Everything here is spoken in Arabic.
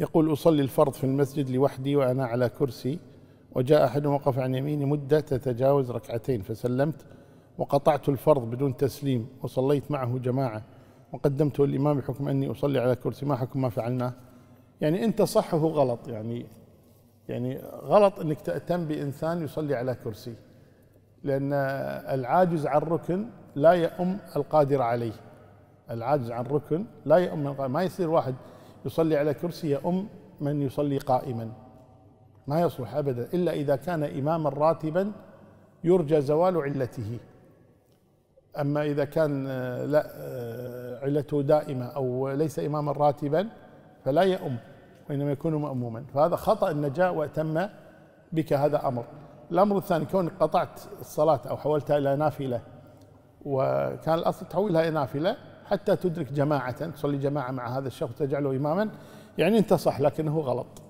يقول أصلي الفرض في المسجد لوحدي وأنا على كرسي وجاء أحد وقف عن يميني مدة تتجاوز ركعتين فسلمت وقطعت الفرض بدون تسليم وصليت معه جماعة وقدمته الإمام بحكم أني أصلي على كرسي ما حكم ما فعلناه يعني أنت صح وهو غلط يعني يعني غلط أنك تأتم بإنسان يصلي على كرسي لأن العاجز عن ركن لا يؤم القادر عليه العاجز عن ركن لا يؤم ما يصير واحد يصلي على كرسي يؤم من يصلي قائما ما يصلح أبدا إلا إذا كان إماما راتبا يرجى زوال علته أما إذا كان آه، لا آه، علته دائمة أو ليس إماما راتبا فلا يؤم وإنما يكون مأموما فهذا خطأ النجاة وأتم بك هذا أمر الأمر الثاني كونك قطعت الصلاة أو حولتها إلى نافلة وكان الأصل تحولها إلى نافلة حتى تدرك جماعة تصلي جماعة مع هذا الشخص تجعله إماما يعني أنت صح لكنه غلط